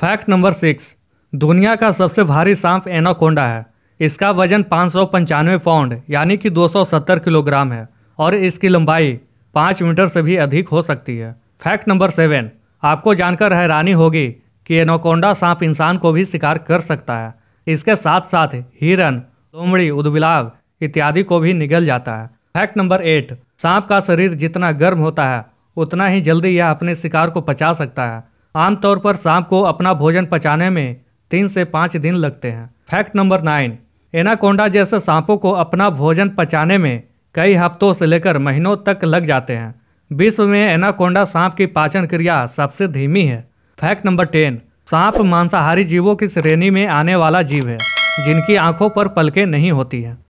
fact number six दुनिया का सबसे भारी सांप एनाकोंडा है इसका वजन पाँच सौ पंचानवे पाउंड यानी कि 270 किलोग्राम है और इसकी लंबाई पाँच मीटर से भी अधिक हो सकती है फैक्ट नंबर सेवन आपको जानकर हैरानी होगी कि एनोकोंडा सांप इंसान को भी शिकार कर सकता है इसके साथ साथ हिरन लोमड़ी उदबिलाव इत्यादि को भी निगल जाता है फैक्ट नंबर एट सांप का शरीर जितना गर्म होता है उतना ही जल्दी यह अपने शिकार को पचा सकता है आमतौर पर सांप को अपना भोजन पचाने में तीन से पाँच दिन लगते हैं फैक्ट नंबर नाइन एनाकोंडा जैसे सांपों को अपना भोजन पचाने में कई हफ्तों से लेकर महीनों तक लग जाते हैं विश्व में एनाकोंडा सांप की पाचन क्रिया सबसे धीमी है फैक्ट नंबर टेन सांप मांसाहारी जीवों की श्रेणी में आने वाला जीव है जिनकी आंखों पर पलकें नहीं होती हैं